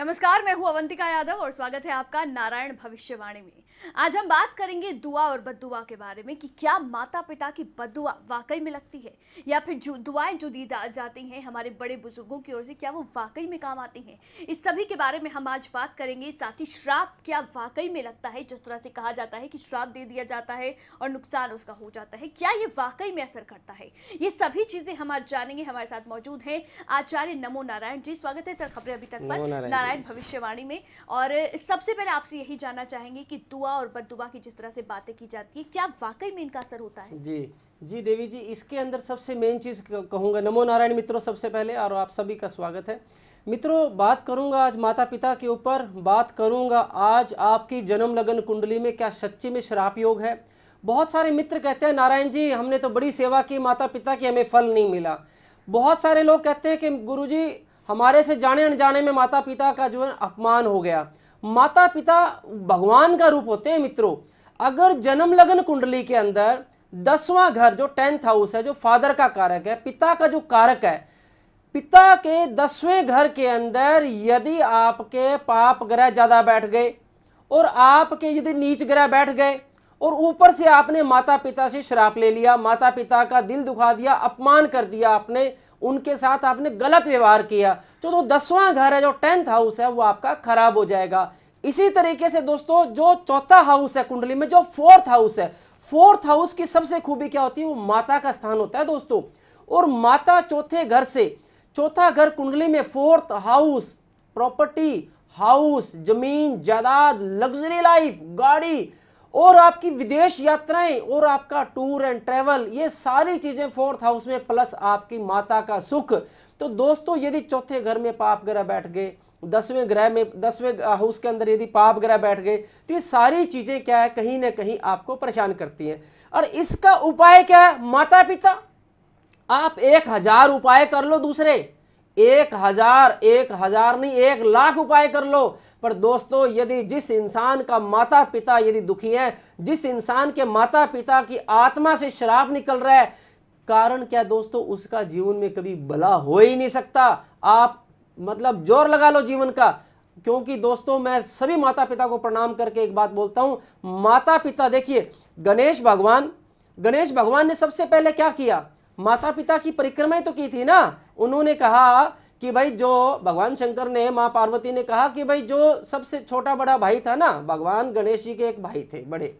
नमस्कार मैं हूं अवंतिका यादव और स्वागत है आपका नारायण भविष्यवाणी में आज हम बात करेंगे दुआ और बदुआ के बारे में कि क्या माता पिता की बदुआ वाकई में लगती है या फिर जो दुआएं जो दी जाती हैं हमारे बड़े बुजुर्गों की ओर से क्या वो वाकई में काम आती हैं इस सभी के बारे में हम आज बात करेंगे साथ ही श्राप क्या वाकई में लगता है जिस तरह से कहा जाता है कि श्राप दे दिया जाता है और नुकसान उसका हो जाता है क्या ये वाकई में असर करता है ये सभी चीजें हम आज जानेंगे हमारे साथ मौजूद हैं आचार्य नमो नारायण जी स्वागत है सर खबरें अभी तक पर नारायण भविष्यवाणी में और सबसे पहले आपसे यही जानना चाहेंगे कि दुआ दुआ और बदुआ की जिस तरह से बातें की जाती है क्या वाकई में इनका असर होता है जी जी देवी जी इसके अंदर सबसे मेन चीज़ कहूंगा नमो नारायण मित्रों सबसे पहले और आप सभी का स्वागत है मित्रों बात करूंगा आज माता पिता के ऊपर बात करूंगा आज आपकी जन्म लगन कुंडली में क्या सच्ची में श्राप योग है बहुत सारे मित्र कहते हैं नारायण जी हमने तो बड़ी सेवा की माता पिता की हमें फल नहीं मिला बहुत सारे लोग कहते हैं कि गुरु जी हमारे से जाने अनजाने में माता पिता का जो है अपमान हो गया माता पिता भगवान का रूप होते हैं मित्रों अगर जन्म लग्न कुंडली के अंदर दसवां घर जो टेंथ हाउस है जो फादर का कारक है पिता का जो कारक है पिता के दसवें घर के अंदर यदि आपके पाप ग्रह ज़्यादा बैठ गए और आपके यदि नीच ग्रह बैठ गए और ऊपर से आपने माता पिता से श्राप ले लिया माता पिता का दिल दुखा दिया अपमान कर दिया आपने उनके साथ आपने गलत व्यवहार किया तो जो दसवां घर है जो टेंथ हाउस है वो आपका खराब हो जाएगा इसी तरीके से दोस्तों जो चौथा हाउस है कुंडली में जो फोर्थ हाउस है फोर्थ हाउस की सबसे खूबी क्या होती है वो माता का स्थान होता है दोस्तों और माता चौथे घर से चौथा घर कुंडली में फोर्थ हाउस प्रॉपर्टी हाउस जमीन जायदाद लग्जरी लाइफ गाड़ी और आपकी विदेश यात्राएं और आपका टूर एंड ट्रेवल ये सारी चीज़ें फोर्थ हाउस में प्लस आपकी माता का सुख तो दोस्तों यदि चौथे घर में पाप ग्रह बैठ गए दसवें ग्रह में दसवें हाउस के अंदर यदि पाप ग्रह बैठ गए तो ये सारी चीज़ें क्या है कहीं ना कहीं आपको परेशान करती हैं और इसका उपाय क्या है माता पिता आप एक हज़ार उपाय कर लो दूसरे एक हजार एक हजार नहीं एक लाख उपाय कर लो पर दोस्तों यदि जिस इंसान का माता पिता यदि दुखी है जिस इंसान के माता पिता की आत्मा से शराब निकल रहा है कारण क्या दोस्तों उसका जीवन में कभी भला हो ही नहीं सकता आप मतलब जोर लगा लो जीवन का क्योंकि दोस्तों मैं सभी माता पिता को प्रणाम करके एक बात बोलता हूं माता पिता देखिए गणेश भगवान गणेश भगवान ने सबसे पहले क्या किया माता पिता की परिक्रमाएं तो की थी ना उन्होंने कहा कि भाई जो भगवान शंकर ने माँ पार्वती ने कहा कि भाई जो सबसे छोटा बड़ा भाई था ना भगवान गणेश जी के एक भाई थे बड़े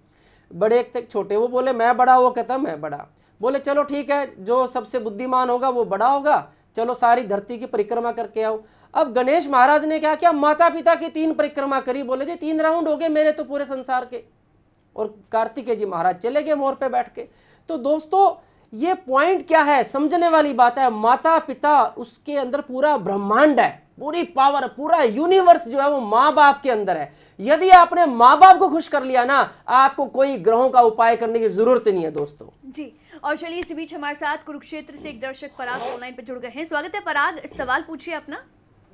बड़े एक थे छोटे वो बोले मैं बड़ा वो कहता मैं बड़ा बोले चलो ठीक है जो सबसे बुद्धिमान होगा वो बड़ा होगा चलो सारी धरती की परिक्रमा करके आओ अब गणेश महाराज ने क्या किया माता पिता की तीन परिक्रमा करी बोले जी तीन राउंड हो गए मेरे तो पूरे संसार के और कार्तिकेय जी महाराज चले गए मोर पे बैठ के तो दोस्तों ये पॉइंट क्या है समझने वाली बात है माता पिता उसके अंदर पूरा ब्रह्मांड है पूरी पावर पूरा यूनिवर्स जो है वो माँ बाप के अंदर है यदि आपने माँ बाप को खुश कर लिया ना आपको कोई ग्रहों का उपाय करने की जरूरत नहीं है दोस्तों जी और चलिए इसी बीच हमारे साथ कुरुक्षेत्र से एक दर्शक पराग ऑनलाइन पर जुड़ गए हैं स्वागत है पराग सवाल पूछिए अपना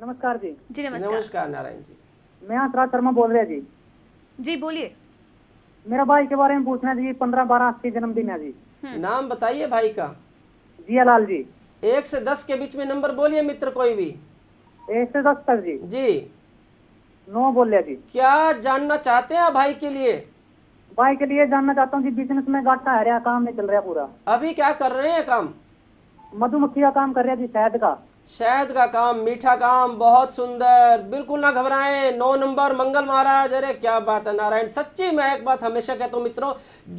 नमस्कार जी जी नमस्कार नमस्कार नारायण जी मैं आसरा शर्मा बोल रहे जी जी बोलिए मेरा भाई के बारे में पूछना जी पंद्रह बारह अस्सी जन्मदिन है जी हम्म। नाम बताइए भाई का लाल जी एक से दस के बीच में नंबर बोलिए मित्र कोई भी एक से दस तक जी जी नो बोलिए जी क्या जानना चाहते हैं भाई के लिए भाई के लिए जानना चाहता हूँ बिजनेस में घाटा है रहा काम नहीं चल रहा पूरा अभी क्या कर रहे हैं काम मधुमक्खी का काम कर रहे हैं जी शहद का शहद का काम मीठा काम बहुत सुंदर बिल्कुल ना घबराएं नौ नंबर मंगल महाराज अरे क्या बात है नारायण सच्ची मैं एक बात हमेशा कहता हूँ मित्रों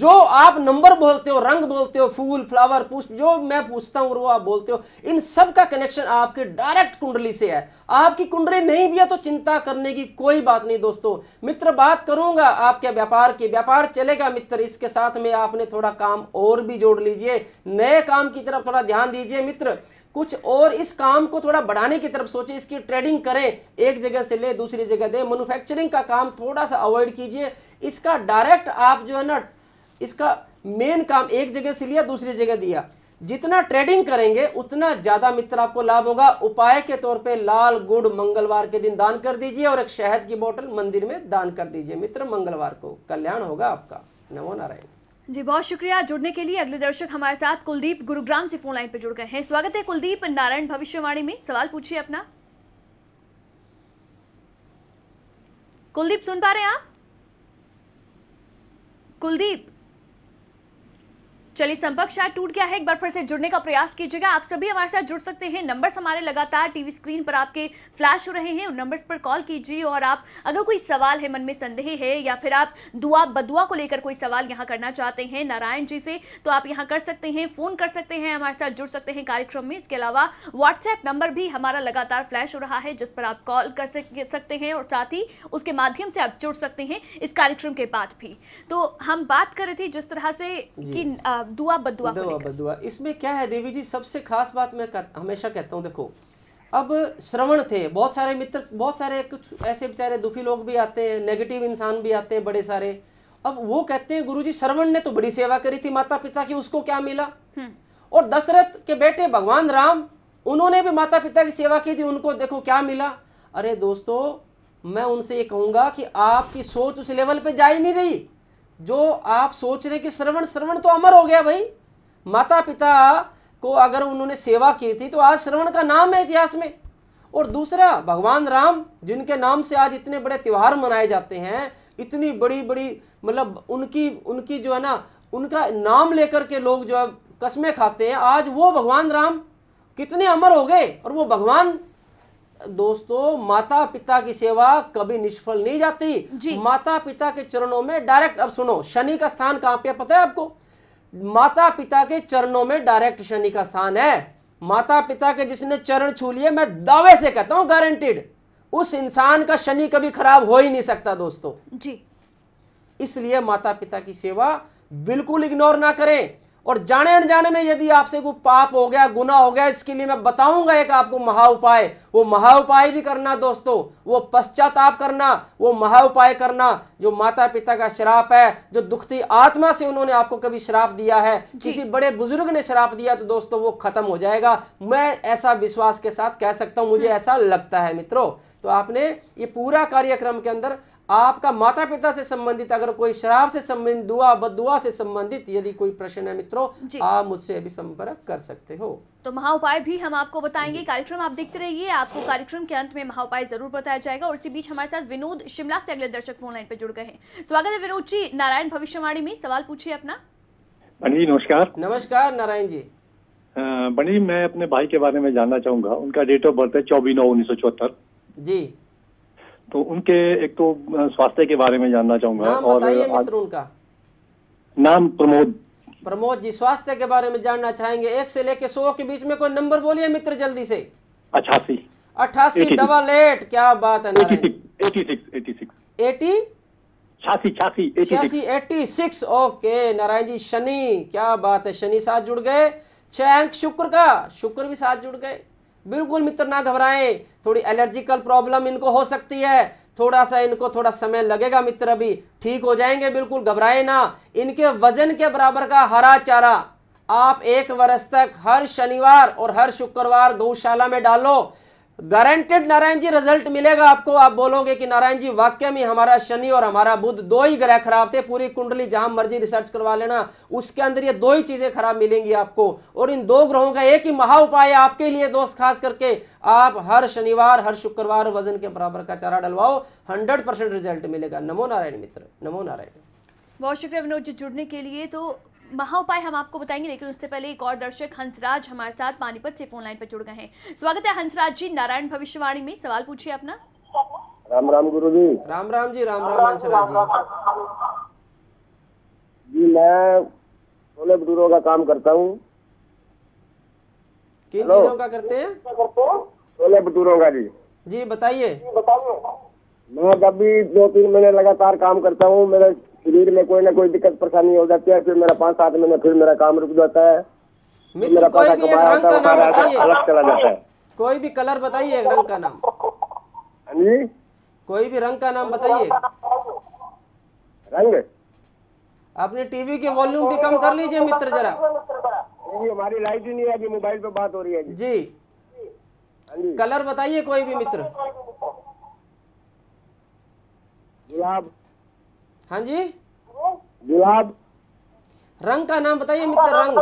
जो आप नंबर बोलते हो रंग बोलते हो फूल फ्लावर पुष्प जो मैं पूछता हूँ वो आप बोलते हो इन सब का कनेक्शन आपके डायरेक्ट कुंडली से है आपकी कुंडली नहीं भी है तो चिंता करने की कोई बात नहीं दोस्तों मित्र बात करूंगा आपके व्यापार की व्यापार चलेगा मित्र इसके साथ में आपने थोड़ा काम और भी जोड़ लीजिए नए काम की तरफ थोड़ा ध्यान दीजिए मित्र कुछ और इस काम को थोड़ा बढ़ाने की तरफ सोचे इसकी ट्रेडिंग करें एक जगह से ले दूसरी जगह दे मैन्युफैक्चरिंग का काम थोड़ा सा अवॉइड कीजिए इसका डायरेक्ट आप जो है ना इसका मेन काम एक जगह से लिया दूसरी जगह दिया जितना ट्रेडिंग करेंगे उतना ज़्यादा मित्र आपको लाभ होगा उपाय के तौर पे लाल गुड़ मंगलवार के दिन दान कर दीजिए और एक शहद की बोतल मंदिर में दान कर दीजिए मित्र मंगलवार को कल्याण होगा आपका नमो नारायण जी बहुत शुक्रिया जुड़ने के लिए अगले दर्शक हमारे साथ कुलदीप गुरुग्राम से फोन लाइन पर जुड़ गए हैं स्वागत है कुलदीप नारायण भविष्यवाणी में सवाल पूछिए अपना कुलदीप सुन पा रहे हैं आप कुलदीप चलिए संपर्क शायद टूट गया है एक बार फिर से जुड़ने का प्रयास कीजिएगा आप सभी हमारे साथ जुड़ सकते हैं नंबर्स हमारे लगातार टीवी स्क्रीन पर आपके फ्लैश हो रहे हैं उन नंबर्स पर कॉल कीजिए और आप अगर कोई सवाल है मन में संदेह है या फिर आप दुआ बदुआ को लेकर कोई सवाल यहाँ करना चाहते हैं नारायण जी से तो आप यहाँ कर सकते हैं फ़ोन कर सकते हैं हमारे साथ जुड़ सकते हैं कार्यक्रम में इसके अलावा व्हाट्सएप नंबर भी हमारा लगातार फ्लैश हो रहा है जिस पर आप कॉल कर सकते हैं और साथ ही उसके माध्यम से आप जुड़ सकते हैं इस कार्यक्रम के बाद भी तो हम बात कर रहे थे जिस तरह से कि दुआ बदुआ दुआ बदुआ इसमें क्या है देवी जी सबसे खास बात मैं हमेशा कहता हूँ देखो अब श्रवण थे बहुत सारे मित्र बहुत सारे कुछ ऐसे बेचारे दुखी लोग भी आते हैं नेगेटिव इंसान भी आते हैं बड़े सारे अब वो कहते हैं गुरुजी श्रवण ने तो बड़ी सेवा करी थी माता पिता की उसको क्या मिला हम्म। और दशरथ के बेटे भगवान राम उन्होंने भी माता पिता की सेवा की थी उनको देखो क्या मिला अरे दोस्तों मैं उनसे ये कहूंगा कि आपकी सोच उस लेवल पे जा ही नहीं रही जो आप सोच रहे कि श्रवण श्रवण तो अमर हो गया भाई माता पिता को अगर उन्होंने सेवा की थी तो आज श्रवण का नाम है इतिहास में और दूसरा भगवान राम जिनके नाम से आज इतने बड़े त्यौहार मनाए जाते हैं इतनी बड़ी बड़ी मतलब उनकी उनकी जो है ना उनका नाम लेकर के लोग जो है कस्में खाते हैं आज वो भगवान राम कितने अमर हो गए और वो भगवान दोस्तों माता पिता की सेवा कभी निष्फल नहीं जाती माता पिता के चरणों में डायरेक्ट अब सुनो शनि का स्थान कहां पे पता है आपको माता पिता के चरणों में डायरेक्ट शनि का स्थान है माता पिता के जिसने चरण छू लिए मैं दावे से कहता हूं गारंटेड उस इंसान का शनि कभी खराब हो ही नहीं सकता दोस्तों जी इसलिए माता पिता की सेवा बिल्कुल इग्नोर ना करें और जाने अनजाने में यदि आपसे कोई पाप हो गया गुना हो गया इसके लिए मैं बताऊंगा एक आपको महा उपाय वो महा उपाय भी करना दोस्तों वो पश्चाताप करना वो महा उपाय करना जो माता पिता का श्राप है जो दुखती आत्मा से उन्होंने आपको कभी श्राप दिया है किसी बड़े बुजुर्ग ने श्राप दिया तो दोस्तों वो खत्म हो जाएगा मैं ऐसा विश्वास के साथ कह सकता हूं मुझे हम्म। ऐसा लगता है मित्रों तो आपने ये पूरा कार्यक्रम के अंदर आपका माता पिता से संबंधित अगर कोई शराब से संबंधित दुआ बदुआ से संबंधित यदि कोई प्रश्न है मित्रों आप मुझसे अभी संपर्क कर सकते हो तो महा उपाय भी हम आपको बताएंगे कार्यक्रम आप देखते रहिए आपको कार्यक्रम के अंत में महा उपाय जरूर बताया जाएगा और इसी बीच हमारे साथ विनोद शिमला से अगले दर्शक फोन लाइन पर जुड़ गए हैं स्वागत है विनोद जी नारायण भविष्यवाणी में सवाल पूछिए अपना जी नमस्कार नमस्कार नारायण जी बनी मैं अपने भाई के बारे में जानना चाहूंगा उनका डेट ऑफ बर्थ है चौबीस नौ उन्नीस जी तो उनके एक तो स्वास्थ्य के बारे में जानना चाहूंगा और मित्र उनका नाम प्रमोद प्रमोद जी स्वास्थ्य के बारे में जानना चाहेंगे एक से लेके सौ के बीच में कोई नंबर बोलिए मित्र जल्दी से अठासी अठासी डबल एट क्या बात है एटी छियासी eighty six okay Narayan ji शनि क्या बात है शनि साथ जुड़ गए छह अंक शुक्र का शुक्र भी साथ जुड़ गए बिल्कुल मित्र ना घबराएं थोड़ी एलर्जिकल प्रॉब्लम इनको हो सकती है थोड़ा सा इनको थोड़ा समय लगेगा मित्र अभी ठीक हो जाएंगे बिल्कुल घबराए ना इनके वजन के बराबर का हरा चारा आप एक वर्ष तक हर शनिवार और हर शुक्रवार गौशाला में डालो गारंटेड नारायण जी रिजल्ट मिलेगा आपको आप बोलोगे कि नारायण जी वाक्य में हमारा शनि और हमारा बुध दो ही ग्रह खराब थे पूरी कुंडली जहां मर्जी रिसर्च करवा लेना उसके अंदर ये दो ही चीजें खराब मिलेंगी आपको और इन दो ग्रहों का एक ही महा उपाय आपके लिए दोस्त खास करके आप हर शनिवार हर शुक्रवार वजन के बराबर का चारा डलवाओ हंड्रेड रिजल्ट मिलेगा नमो नारायण मित्र नमो नारायण बहुत शुक्रिया विनोद जी जुड़ने के लिए तो महा उपाय हम आपको बताएंगे लेकिन उससे पहले एक और दर्शक हंसराज हमारे साथ पानीपत से फोन लाइन पर जुड़ गए हैं स्वागत है हंसराज जी नारायण भविष्यवाणी में सवाल पूछिए अपना राम राम गुरु जी राम राम जी राम राम हंसराज जी जी मैं छोले भटूरों का काम करता हूँ किन चीजों का करते हैं छोले भटूरों का जी जी बताइए मैं जब भी दो तीन महीने लगातार काम करता हूँ मेरे शरीर में कोई ना कोई दिक्कत परेशानी हो जाती है फिर मेरा पाँच सात महीने फिर मेरा काम रुक जाता है मेरा कोई भी एक रंग अलग चला जाता है कोई भी कलर बताइए एक रंग का नाम हाँ कोई भी रंग का नाम बताइए रंग अपने टीवी के वॉल्यूम भी कम कर लीजिए मित्र जरा हमारी लाइट ही नहीं है अभी मोबाइल पे बात हो रही है जी, जी। हाँ कलर बताइए कोई भी मित्र गुलाब हाँ जी गुलाब रंग का नाम बताइए मित्र रंग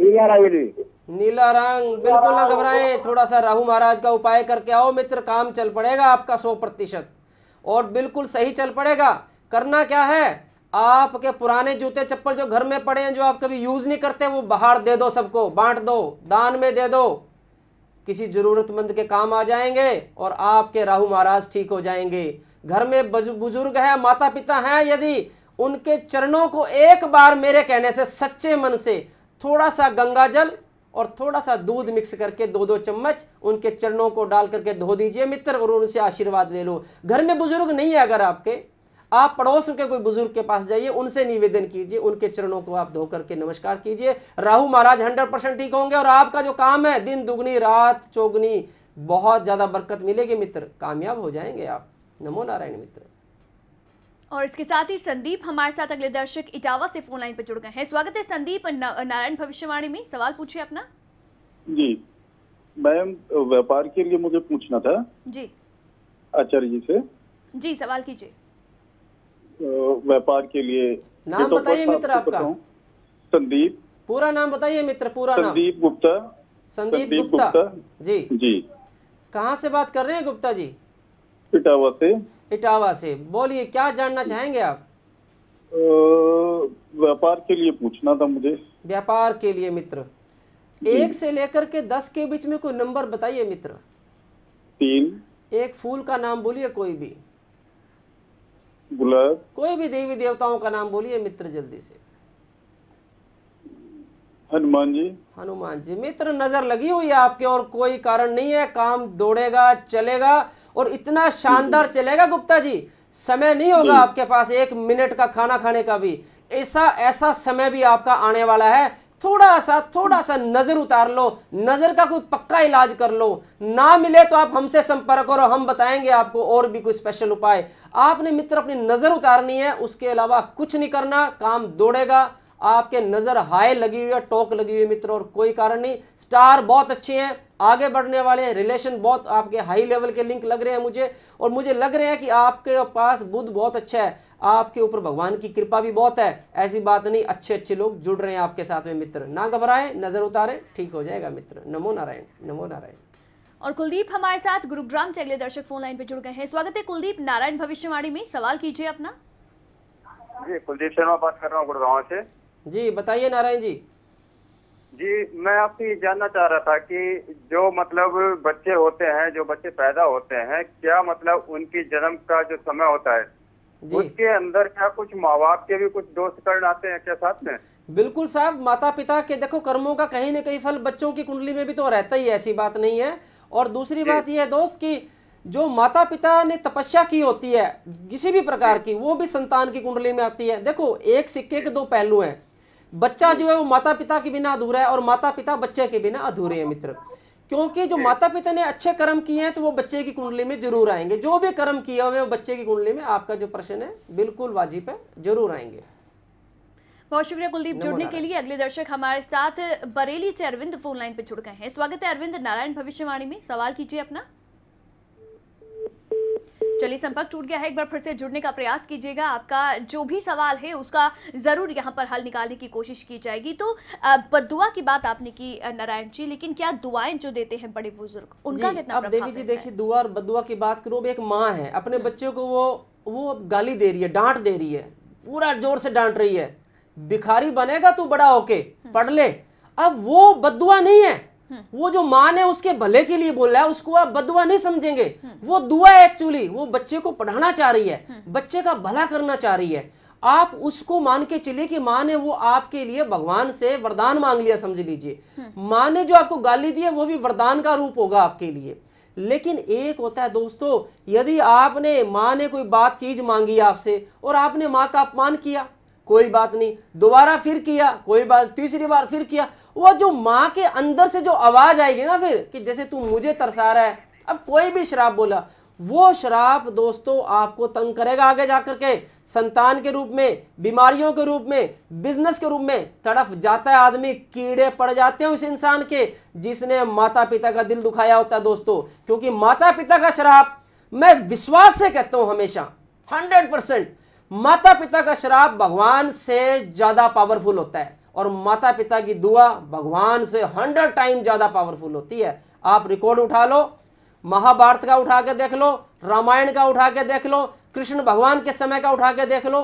नीला रंग नीला रंग बिल्कुल ना घबराए थोड़ा सा राहु महाराज का उपाय करके आओ मित्र काम चल पड़ेगा आपका सौ प्रतिशत और बिल्कुल सही चल पड़ेगा करना क्या है आपके पुराने जूते चप्पल जो घर में पड़े हैं जो आप कभी यूज़ नहीं करते वो बाहर दे दो सबको बांट दो दान में दे दो किसी ज़रूरतमंद के काम आ जाएंगे और आपके राहु महाराज ठीक हो जाएंगे घर में बुजुर्ग है माता पिता हैं यदि उनके चरणों को एक बार मेरे कहने से सच्चे मन से थोड़ा सा गंगा जल और थोड़ा सा दूध मिक्स करके दो दो चम्मच उनके चरणों को डाल करके धो दीजिए मित्र और उनसे आशीर्वाद ले लो घर में बुजुर्ग नहीं है अगर आपके आप पड़ोस के कोई बुजुर्ग के पास जाइए उनसे निवेदन कीजिए उनके चरणों को आप धो करके नमस्कार कीजिए राहु महाराज हंड्रेड परसेंट ठीक होंगे और आपका जो काम है दिन दुगनी रात चौगनी बहुत ज़्यादा बरकत मिलेगी मित्र कामयाब हो जाएंगे आप नमो नारायण मित्र और इसके साथ ही संदीप हमारे साथ अगले दर्शक इटावा से फोन लाइन पर जुड़ गए हैं स्वागत है संदीप नारायण भविष्यवाणी में सवाल पूछिए अपना जी मैम व्यापार के लिए मुझे पूछना था जी आचार्य जी से जी सवाल कीजिए व्यापार के लिए नाम बताइए मित्र आपका संदीप पूरा नाम बताइए मित्र पूरा नाम संदीप गुप्ता संदीप गुप्ता जी जी कहाँ से बात कर रहे हैं गुप्ता जी इटावा से इटावा से बोलिए क्या जानना चाहेंगे आप व्यापार के लिए पूछना था मुझे व्यापार के लिए मित्र एक से लेकर के दस के बीच में कोई नंबर बताइए मित्र तीन एक फूल का नाम बोलिए कोई भी गुलाब कोई भी देवी देवताओं का नाम बोलिए मित्र जल्दी से हनुमान जी हनुमान जी मित्र नजर लगी हुई है आपके और कोई कारण नहीं है काम दौड़ेगा चलेगा और इतना शानदार चलेगा गुप्ता जी समय नहीं होगा आपके पास एक मिनट का खाना खाने का भी ऐसा ऐसा समय भी आपका आने वाला है थोड़ा सा थोड़ा सा नज़र उतार लो नज़र का कोई पक्का इलाज कर लो ना मिले तो आप हमसे संपर्क करो हम बताएंगे आपको और भी कोई स्पेशल उपाय आपने मित्र अपनी नज़र उतारनी है उसके अलावा कुछ नहीं करना काम दौड़ेगा आपके नज़र हाई लगी हुई है टोक लगी हुई है मित्र और कोई कारण नहीं स्टार बहुत अच्छे हैं आगे बढ़ने वाले हैं रिलेशन बहुत आपके हाई लेवल के लिंक लग रहे हैं मुझे और मुझे लग रहे हैं कि आपके पास बुद्ध बहुत अच्छा है आपके ऊपर भगवान की कृपा भी बहुत है ऐसी बात नहीं अच्छे अच्छे लोग जुड़ रहे हैं आपके साथ में मित्र ना घबराए नज़र उतारे ठीक हो जाएगा मित्र नमो नारायण नमो नारायण और कुलदीप हमारे साथ गुरुग्राम से अगले दर्शक फोन लाइन पे जुड़ गए हैं स्वागत है कुलदीप नारायण भविष्यवाणी में सवाल कीजिए अपना जी कुलदीप शर्मा बात कर रहा हूँ गुड़गांव से जी बताइए नारायण जी जी मैं आपसे ये जानना चाह रहा था कि जो मतलब बच्चे होते हैं जो बच्चे पैदा होते हैं क्या मतलब उनकी जन्म का जो समय होता है उसके अंदर क्या कुछ माँ बाप के भी कुछ दोस्त कर्ण आते हैं क्या साथ में बिल्कुल साहब माता पिता के देखो कर्मों का कहीं ना कहीं फल बच्चों की कुंडली में भी तो रहता ही ऐसी बात नहीं है और दूसरी बात यह है दोस्त की जो माता पिता ने तपस्या की होती है किसी भी प्रकार की वो भी संतान की कुंडली में आती है देखो एक सिक्के के दो पहलू हैं बच्चा जो है वो माता पिता के बिना अधूरा है और माता पिता बच्चे के बिना अधूरे हैं मित्र क्योंकि जो माता पिता ने अच्छे कर्म किए हैं तो वो बच्चे की कुंडली में जरूर आएंगे जो भी कर्म किए हुए बच्चे की कुंडली में आपका जो प्रश्न है बिल्कुल वाजिब है जरूर आएंगे बहुत शुक्रिया कुलदीप जुड़ने के लिए अगले दर्शक हमारे साथ बरेली से अरविंद फोन लाइन पे जुड़ गए हैं स्वागत है अरविंद नारायण भविष्यवाणी में सवाल कीजिए अपना चलिए संपर्क टूट गया है एक बार फिर से जुड़ने का प्रयास कीजिएगा आपका जो भी सवाल है उसका ज़रूर यहाँ पर हल निकालने की कोशिश की जाएगी तो बदुआ की बात आपने की नारायण जी लेकिन क्या दुआएं जो देते हैं बड़े बुजुर्ग उनका कितना अब देवी जी देखिए दुआ और बदुआ की बात करो एक माँ है अपने हम्म। बच्चों को वो वो गाली दे रही है डांट दे रही है पूरा जोर से डांट रही है भिखारी बनेगा तू बड़ा होके हम्म। पढ़ ले अब वो बदुआ नहीं है वो जो माँ ने उसके भले के लिए बोला है उसको आप बदवा नहीं समझेंगे वो दुआ है एक्चुअली वो बच्चे को पढ़ाना चाह रही है बच्चे का भला करना चाह रही है आप उसको मान के चलिए कि माँ ने वो आपके लिए भगवान से वरदान मांग लिया समझ लीजिए माँ ने जो आपको गाली दी है वो भी वरदान का रूप होगा आपके लिए लेकिन एक होता है दोस्तों यदि आपने माँ ने कोई बात चीज मांगी आपसे और आपने माँ का अपमान किया कोई बात नहीं दोबारा फिर किया कोई बात तीसरी बार फिर किया वो जो माँ के अंदर से जो आवाज़ आएगी ना फिर कि जैसे तू मुझे तरसा रहा है अब कोई भी शराब बोला वो शराब दोस्तों आपको तंग करेगा आगे जा करके संतान के रूप में बीमारियों के रूप में बिजनेस के रूप में तड़फ जाता है आदमी कीड़े पड़ जाते हैं उस इंसान के जिसने माता पिता का दिल दुखाया होता है दोस्तों क्योंकि माता पिता का शराब मैं विश्वास से कहता हूं हमेशा हंड्रेड परसेंट माता पिता का शराब भगवान से ज़्यादा पावरफुल होता है और माता पिता की दुआ भगवान से हंड्रेड टाइम ज़्यादा पावरफुल होती है आप रिकॉर्ड उठा लो महाभारत का उठा के देख लो रामायण का उठा के देख लो कृष्ण भगवान के समय का उठा के देख लो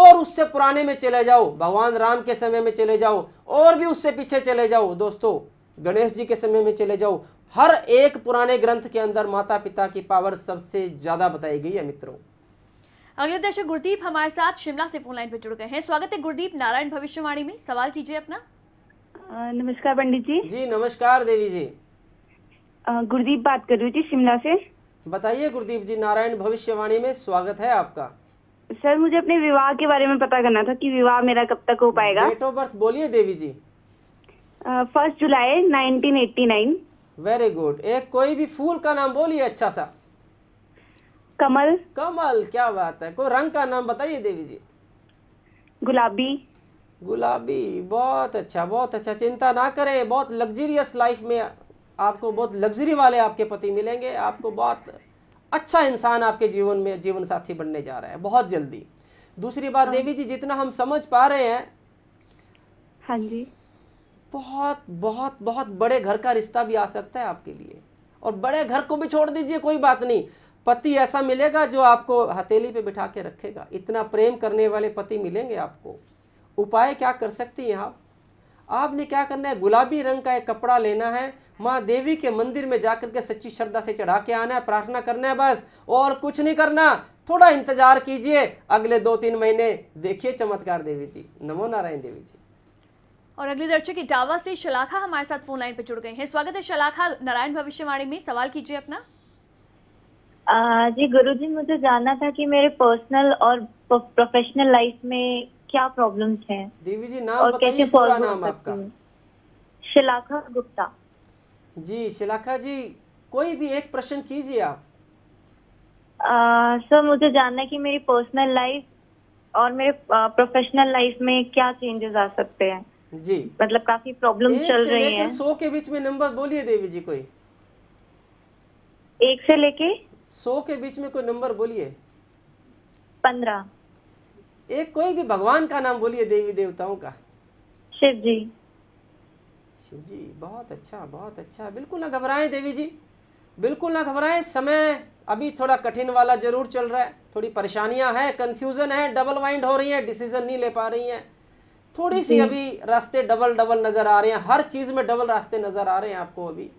और उससे पुराने में चले जाओ भगवान राम के समय में चले जाओ और भी उससे पीछे चले जाओ दोस्तों गणेश जी के समय में चले जाओ हर एक पुराने ग्रंथ के अंदर माता पिता की पावर सबसे ज़्यादा बताई गई है मित्रों अगले दर्शक गुरदीप हमारे साथ शिमला से फोन लाइन पर जुड़ गए हैं स्वागत है गुरदीप नारायण भविष्यवाणी में सवाल कीजिए अपना नमस्कार पंडित जी जी नमस्कार देवी जी गुरदीप बात कर रही थी शिमला से बताइए गुरदीप जी नारायण भविष्यवाणी में स्वागत है आपका सर मुझे अपने विवाह के बारे में पता करना था कि विवाह मेरा कब तक हो पाएगा डेट ऑफ बर्थ बोलिए Devi ji first July 1989 very good एक कोई भी फूल का नाम बोलिए अच्छा सा कमल कमल क्या बात है कोई रंग का नाम बताइए देवी जी गुलाबी गुलाबी बहुत अच्छा बहुत अच्छा चिंता ना करें बहुत लग्जरियस लाइफ में आपको बहुत लग्जरी वाले आपके पति मिलेंगे आपको बहुत अच्छा इंसान आपके जीवन में जीवन साथी बनने जा रहा है बहुत जल्दी दूसरी बात हाँ। देवी जी जितना हम समझ पा रहे हैं हाँ जी बहुत बहुत बहुत बड़े घर का रिश्ता भी आ सकता है आपके लिए और बड़े घर को भी छोड़ दीजिए कोई बात नहीं पति ऐसा मिलेगा जो आपको हथेली पे बिठा के रखेगा इतना प्रेम करने वाले पति मिलेंगे आपको उपाय क्या कर सकती हैं आप आपने क्या करना है गुलाबी रंग का एक कपड़ा लेना है माँ देवी के मंदिर में जाकर के सच्ची श्रद्धा से चढ़ा के आना है प्रार्थना करना है बस और कुछ नहीं करना थोड़ा इंतजार कीजिए अगले दो तीन महीने देखिए चमत्कार देवी जी नमो नारायण देवी जी और अगले दर्शक इटावा से शलाखा हमारे साथ फोन लाइन पर जुड़ गए हैं स्वागत है शलाखा नारायण भविष्यवाणी में सवाल कीजिए अपना जी गुरुजी मुझे जानना था कि मेरे पर्सनल और प्रोफेशनल लाइफ में क्या प्रॉब्लम्स हैं देवी जी नाम और कैसे पूरा नाम आपका शिलाखा गुप्ता जी शिलाखा जी कोई भी एक प्रश्न कीजिए आप सर मुझे जानना है कि मेरी पर्सनल लाइफ और मेरे प्रोफेशनल लाइफ में क्या चेंजेस आ सकते हैं जी मतलब काफी प्रॉब्लम चल रही है सौ के बीच में नंबर बोलिए देवी जी कोई एक से लेके सौ के बीच में कोई नंबर बोलिए पंद्रह एक कोई भी भगवान का नाम बोलिए देवी देवताओं का शिव जी शिव जी बहुत अच्छा बहुत अच्छा बिल्कुल ना घबराए देवी जी बिल्कुल ना घबराए समय अभी थोड़ा कठिन वाला जरूर चल रहा है थोड़ी परेशानियां हैं कंफ्यूजन है डबल माइंड हो रही है डिसीजन नहीं ले पा रही हैं थोड़ी सी अभी रास्ते डबल डबल नजर आ रहे हैं हर चीज में डबल रास्ते नजर आ रहे हैं आपको अभी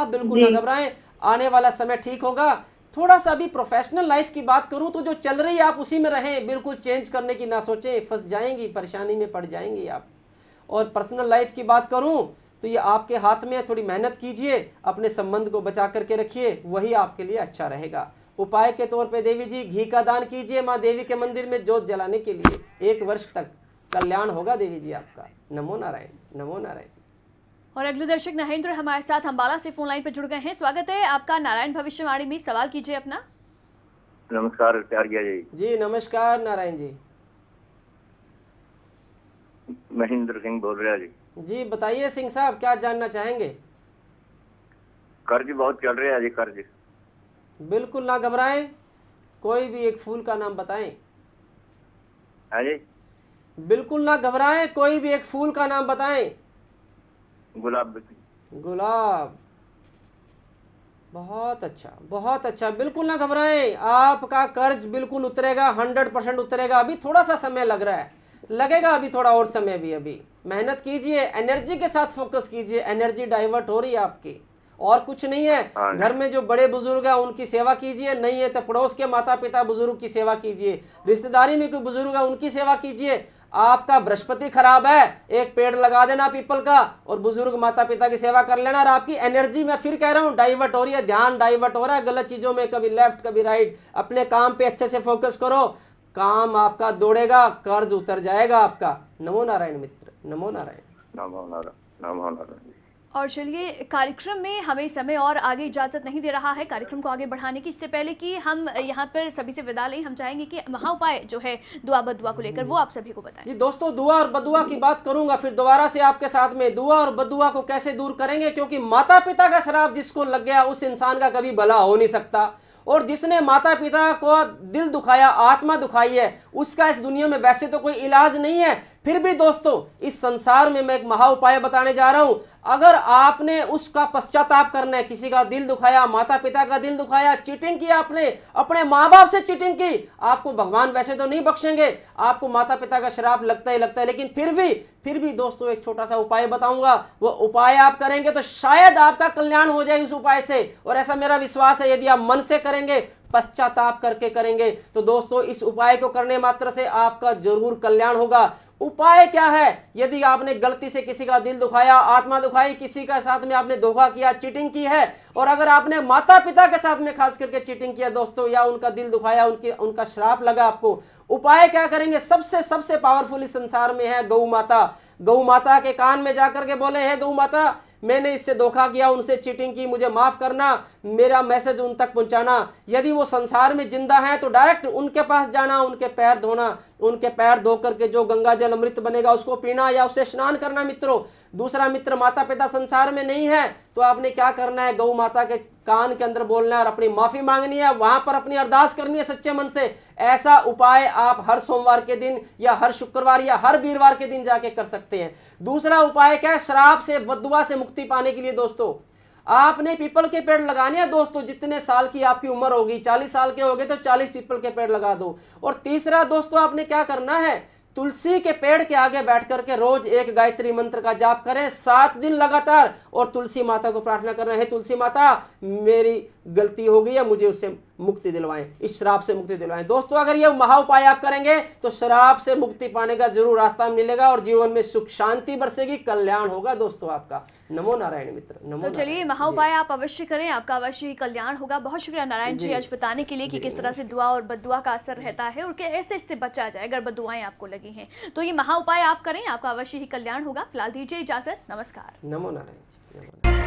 आप बिल्कुल ना घबराएं आने वाला समय ठीक होगा थोड़ा सा भी प्रोफेशनल लाइफ की बात करूं तो जो चल रही है आप उसी में रहें बिल्कुल चेंज करने की ना सोचें फंस जाएंगी परेशानी में पड़ जाएंगी आप और पर्सनल लाइफ की बात करूं तो ये आपके हाथ में है थोड़ी मेहनत कीजिए अपने संबंध को बचा करके रखिए वही आपके लिए अच्छा रहेगा उपाय के तौर पर देवी जी घी का दान कीजिए माँ देवी के मंदिर में जोत जलाने के लिए एक वर्ष तक कल्याण होगा देवी जी आपका नमो नारायण नमो नारायण और अगले दर्शक नरेंद्र हमारे साथ अम्बाला से फोन लाइन पर जुड़ गए हैं स्वागत है आपका नारायण भविष्यवाणी में सवाल कीजिए अपना नमस्कार प्यार किया जी जी नमस्कार नारायण जी महेंद्र सिंह बोल रहा जी जी बताइए सिंह साहब क्या जानना चाहेंगे कर्ज बहुत चल रहे हैं जी कर्ज बिल्कुल ना घबराएं कोई भी एक फूल का नाम बताएं हाँ जी बिल्कुल ना घबराएं कोई भी एक फूल का नाम बताएं गुलाब गुलाब बहुत अच्छा बहुत अच्छा बिल्कुल ना घबराएं आपका कर्ज बिल्कुल उतरेगा हंड्रेड परसेंट उतरेगा अभी थोड़ा सा समय लग रहा है लगेगा अभी थोड़ा और समय भी अभी मेहनत कीजिए एनर्जी के साथ फोकस कीजिए एनर्जी डाइवर्ट हो रही है आपकी और कुछ नहीं है हाँ घर में जो बड़े बुजुर्ग है उनकी सेवा कीजिए नहीं है तो पड़ोस के माता पिता बुजुर्ग की सेवा कीजिए रिश्तेदारी में कोई बुजुर्ग है उनकी सेवा कीजिए आपका बृहस्पति खराब है एक पेड़ लगा देना पीपल का और बुजुर्ग माता पिता की सेवा कर लेना और आपकी एनर्जी मैं फिर कह रहा हूं डाइवर्ट हो रही है ध्यान डाइवर्ट हो रहा है गलत चीज़ों में कभी लेफ्ट कभी राइट अपने काम पे अच्छे से फोकस करो काम आपका दौड़ेगा कर्ज उतर जाएगा आपका नमो नारायण मित्र नमो नारायण नमो नारायण नमो नारायण और चलिए कार्यक्रम में हमें समय और आगे इजाज़त नहीं दे रहा है कार्यक्रम को आगे बढ़ाने की इससे पहले कि हम यहाँ पर सभी से विदा लें हम चाहेंगे कि महा उपाय जो है दुआ बदुआ को लेकर वो आप सभी को बताएं ये दोस्तों दुआ और बदुआ की बात करूंगा फिर दोबारा से आपके साथ में दुआ और बदुआ को कैसे दूर करेंगे क्योंकि माता पिता का शराब जिसको लग गया उस इंसान का कभी भला हो नहीं सकता और जिसने माता पिता को दिल दुखाया आत्मा दुखाई है उसका इस दुनिया में वैसे तो कोई इलाज नहीं है फिर भी दोस्तों इस संसार में मैं एक महा उपाय बताने जा रहा हूं अगर आपने उसका पश्चाताप करना है किसी का दिल दुखाया माता पिता का दिल दुखाया चीटिंग की आपने अपने माँ बाप से चीटिंग की आपको भगवान वैसे तो नहीं बख्शेंगे आपको माता पिता का शराब लगता ही लगता है लेकिन फिर भी फिर भी दोस्तों एक छोटा सा उपाय बताऊंगा वो उपाय आप करेंगे तो शायद आपका कल्याण हो जाए उस उपाय से और ऐसा मेरा विश्वास है यदि आप मन से करेंगे पश्चाताप करके करेंगे तो दोस्तों इस उपाय को करने मात्र से आपका जरूर कल्याण होगा उपाय क्या है यदि आपने गलती से किसी का दिल दुखाया आत्मा दुखाई किसी का साथ में आपने धोखा किया चीटिंग की है और अगर आपने माता पिता के साथ में खास करके चीटिंग किया दोस्तों या उनका दिल दुखाया उनकी उनका श्राप लगा आपको उपाय क्या करेंगे सबसे सबसे पावरफुल इस संसार में है गौ माता गौ माता के कान में जाकर के बोले है गौ माता मैंने इससे धोखा किया उनसे चीटिंग की मुझे माफ़ करना मेरा मैसेज उन तक पहुंचाना यदि वो संसार में जिंदा हैं तो डायरेक्ट उनके पास जाना उनके पैर धोना उनके पैर धो करके जो गंगा जल अमृत बनेगा उसको पीना या उससे स्नान करना मित्रों दूसरा मित्र माता पिता संसार में नहीं है तो आपने क्या करना है गौ माता के कान के अंदर बोलना है और अपनी माफी मांगनी है वहां पर अपनी अरदास करनी है सच्चे मन से ऐसा उपाय आप हर सोमवार के दिन या हर शुक्रवार या हर वीरवार के दिन जाके कर सकते हैं दूसरा उपाय क्या है शराब से बदुआ से मुक्ति पाने के लिए दोस्तों आपने पीपल के पेड़ लगाने हैं दोस्तों जितने साल की आपकी उम्र होगी चालीस साल के होगे तो चालीस पीपल के पेड़ लगा दो और तीसरा दोस्तों आपने क्या करना है तुलसी के पेड़ के आगे बैठ करके रोज एक गायत्री मंत्र का जाप करें सात दिन लगातार और तुलसी माता को प्रार्थना कर रहे हैं तुलसी माता मेरी गलती हो गई या मुझे उससे मुक्ति दिलवाएं इस शराब से मुक्ति दिलवाएं दोस्तों अगर ये महा उपाय आप करेंगे तो शराब से मुक्ति पाने का जरूर रास्ता मिलेगा और जीवन में सुख शांति बरसेगी कल्याण होगा दोस्तों आपका नमो नारायण मित्र नमो तो चलिए महा उपाय आप अवश्य करें आपका अवश्य कल्याण होगा बहुत शुक्रिया नारायण जी आज बताने के लिए कि किस तरह से दुआ और बदुआ का असर रहता है और कैसे इससे बचा जाए अगर बदुआएं आपको लगी है तो ये महा उपाय आप करें आपका अवश्य ही कल्याण होगा फिलहाल दीजिए इजाजत नमस्कार नमो नारायण जी